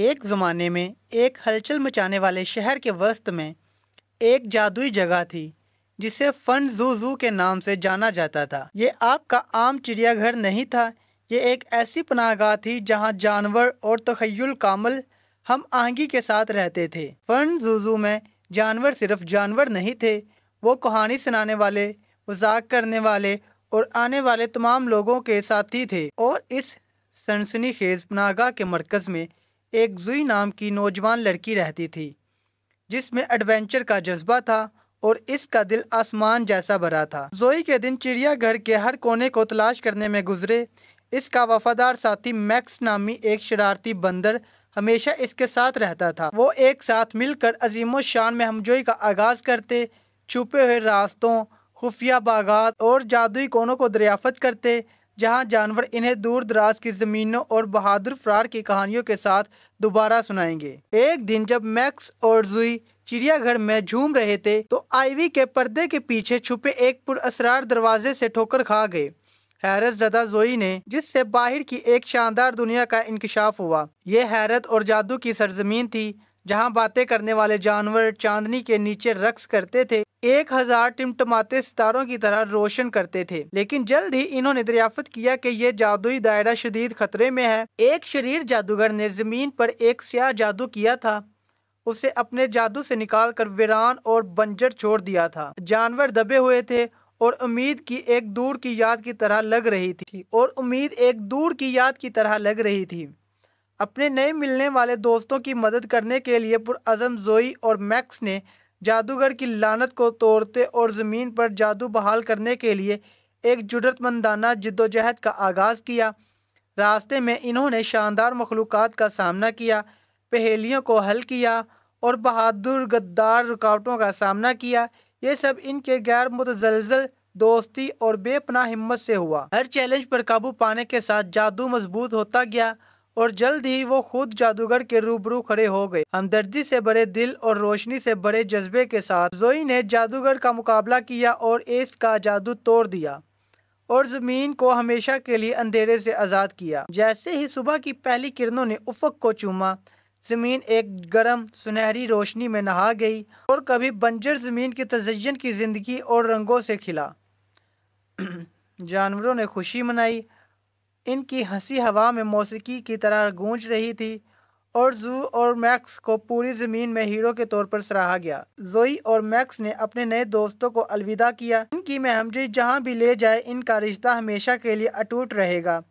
एक ज़माने में एक हलचल मचाने वाले शहर के वस्त में एक जादुई जगह थी जिसे फन जू जू के नाम से जाना जाता था ये आपका आम चिड़ियाघर नहीं था ये एक ऐसी पनाहगाह थी जहाँ जानवर और तखयल कामल हम आहंगी के साथ रहते थे फन जूजू में जानवर सिर्फ जानवर नहीं थे वो कहानी सुनाने वाले मजाक करने वाले और आने वाले तमाम लोगों के साथी थे और इस सनसनी खेज पनागा के मरकज़ में एक जुई नाम की नौजवान लड़की रहती थी जिसमें एडवेंचर का जज्बा था और इसका दिल आसमान जैसा भरा था जोई के दिन चिड़ियाघर के हर कोने को तलाश करने में गुजरे इसका वफादार साथी मैक्स नामी एक शरारती बंदर हमेशा इसके साथ रहता था वो एक साथ मिलकर अजीम शान में हमजोई का आगाज़ करते छुपे हुए रास्तों खुफिया बागात और जादुई कोनों को दरियाफत करते जहां जानवर इन्हें दूर दराज की ज़मीनों और बहादुर फरार की कहानियों के साथ दोबारा सुनाएंगे एक दिन जब मैक्स और जुई चिड़ियाघर में झूम रहे थे तो आईवी के पर्दे के पीछे छुपे एक पुरअसरार दरवाजे से ठोकर खा गए हैरत जदा जोई ने जिससे बाहर की एक शानदार दुनिया का इंकशाफ हुआ ये हैरत और जादू की सरजमीन थी जहां बातें करने वाले जानवर चांदनी के नीचे रक्स करते थे एक हजार टिमटमाते सितारों की तरह रोशन करते थे लेकिन जल्द ही इन्होंने दरियाफत किया कि ये जादुई दायरा शदीद खतरे में है एक शरीर जादूगर ने जमीन पर एक स्याह जादू किया था उसे अपने जादू से निकाल कर वीरान और बंजर छोड़ दिया था जानवर दबे हुए थे और उम्मीद की एक दूर की याद की तरह लग रही थी और उम्मीद एक दूर की याद की तरह लग रही थी अपने नए मिलने वाले दोस्तों की मदद करने के लिए पुरज़म जोई और मैक्स ने जादूगर की लानत को तोड़ते और ज़मीन पर जादू बहाल करने के लिए एक जुडतमंदाना जद्दोजहद का आगाज़ किया रास्ते में इन्होंने शानदार मखलूक का सामना किया पहेलियों को हल किया और बहादुर गद्दार रुकावटों का सामना किया ये सब इनके गैर मुतजलजल दोस्ती और बेपना हिम्मत से हुआ हर चैलेंज पर काबू पाने के साथ जादू मजबूत होता गया और जल्द ही वो खुद जादूगर के रूबरू खड़े हो गए हमदर्दी से बड़े दिल और रोशनी से बड़े जज्बे के साथ जोई ने जादूगर का मुकाबला किया और एस का जादू तोड़ दिया और ज़मीन को हमेशा के लिए अंधेरे से आज़ाद किया जैसे ही सुबह की पहली किरणों ने उफक को चूमा ज़मीन एक गर्म सुनहरी रोशनी में नहा गई और कभी बंजर ज़मीन की तजयन की ज़िंदगी और रंगों से खिला जानवरों ने खुशी मनाई इनकी हंसी हवा में मौसीकी की तरह गूंज रही थी और जू और मैक्स को पूरी ज़मीन में हीरो के तौर पर सराहा गया जोई और मैक्स ने अपने नए दोस्तों को अलविदा किया इनकी महमजी जहां भी ले जाए इनका रिश्ता हमेशा के लिए अटूट रहेगा